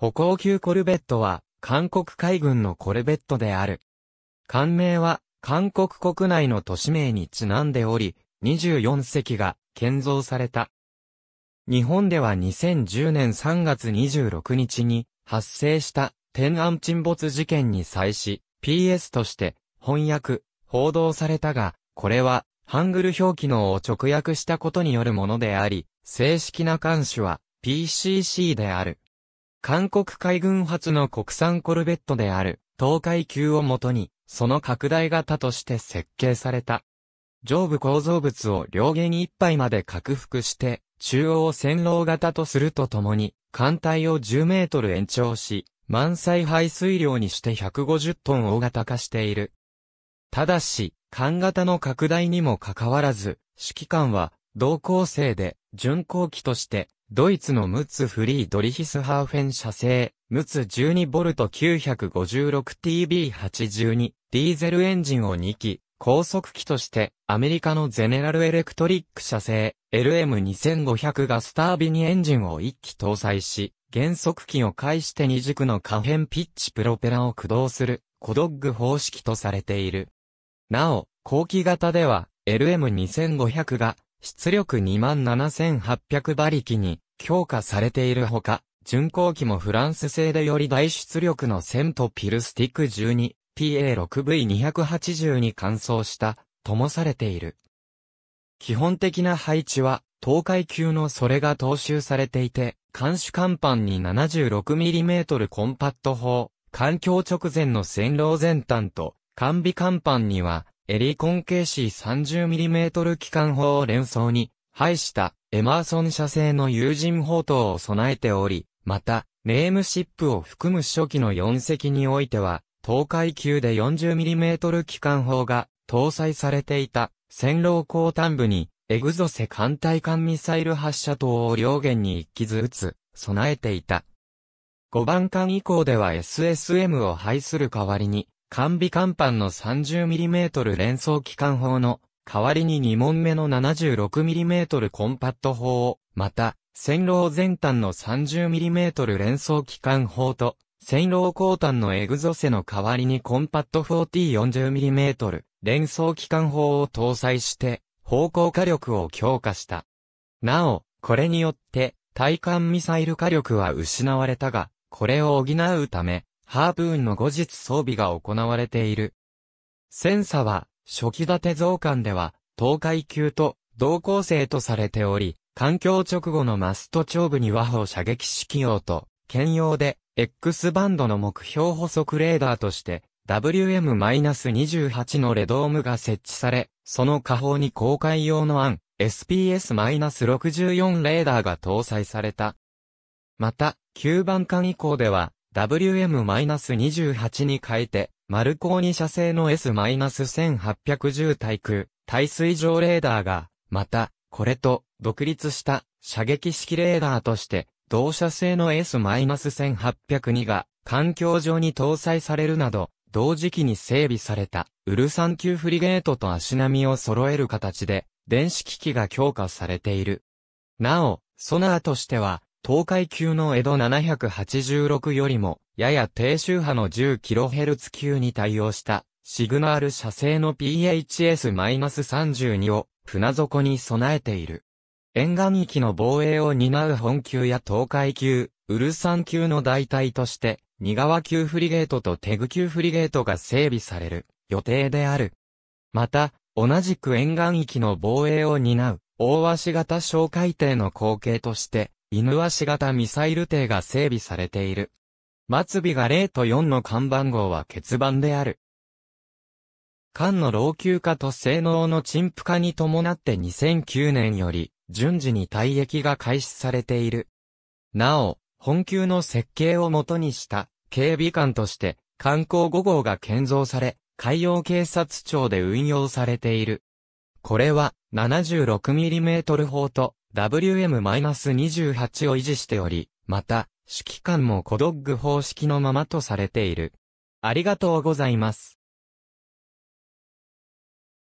歩行級コルベットは、韓国海軍のコルベットである。艦名は、韓国国内の都市名にちなんでおり、24隻が建造された。日本では2010年3月26日に発生した天安沈没事件に際し、PS として翻訳、報道されたが、これはハングル表記のを直訳したことによるものであり、正式な監視は PCC である。韓国海軍発の国産コルベットである、東海級をもとに、その拡大型として設計された。上部構造物を両下に一杯まで拡幅して、中央を線路型とするとともに、艦隊を10メートル延長し、満載排水量にして150トン大型化している。ただし、艦型の拡大にもかかわらず、指揮官は、同構成で、巡航機として、ドイツのムツフリードリヒスハーフェン社製、ムツ 12V956TB82 ディーゼルエンジンを2機、高速機として、アメリカのゼネラルエレクトリック社製、LM2500 ガスタービニエンジンを1機搭載し、減速機を介して二軸の可変ピッチプロペラを駆動する、コドッグ方式とされている。なお、後期型では、LM2500 が出力27,800馬力に強化されているほか、巡航機もフランス製でより大出力のセントピルスティック 12PA6V280 に換装したともされている。基本的な配置は、東海級のそれが踏襲されていて、監視甲板に 76mm コンパット砲、環境直前の線路前端と、完備甲板にはエリコン KC30mm 機関砲を連装に、配したエマーソン社製の友人砲塔を備えており、また、ネームシップを含む初期の4隻においては、東海級で 40mm 機関砲が搭載されていた線路後端部にエグゾセ艦隊艦ミサイル発射塔を両舷に一機ずつ備えていた。5番艦以降では SSM を配する代わりに完備甲板の 30mm 連装機関砲の代わりに2門目の 76mm コンパット砲を、また、線路前端の 30mm 連装機関砲と、線路後端のエグゾセの代わりにコンパット 4040mm 連装機関砲を搭載して、方向火力を強化した。なお、これによって、対艦ミサイル火力は失われたが、これを補うため、ハープーンの後日装備が行われている。戦サは、初期立て増艦では、東海級と同構成とされており、環境直後のマスト長部に和砲射撃式用と、兼用で、X バンドの目標補足レーダーとして、WM-28 のレドームが設置され、その下方に公開用の案、SPS-64 レーダーが搭載された。また、9番艦以降では、WM-28 に変えて、マルコーニ社製の S-1810 対空、対水上レーダーが、また、これと、独立した射撃式レーダーとして、同社製の S-1802 が、環境上に搭載されるなど、同時期に整備された、ウルサン級フリゲートと足並みを揃える形で、電子機器が強化されている。なお、ソナーとしては、東海級の江戸786よりも、やや低周波の 10kHz 級に対応した、シグナール射精の PHS-32 を、船底に備えている。沿岸域の防衛を担う本級や東海級、ウルサン級の代替として、二川級フリゲートとテグ級フリゲートが整備される予定である。また、同じく沿岸域の防衛を担う、大鷲型小海艇の後継として、犬足型ミサイル艇が整備されている。末尾が0と4の看板号は欠番である。艦の老朽化と性能の陳腐化に伴って2009年より順次に退役が開始されている。なお、本級の設計をもとにした警備艦として観光5号が建造され、海洋警察庁で運用されている。これは 76mm 砲と WM-28 を維持しており、また、指揮官もコドッグ方式のままとされている。ありがとうございます。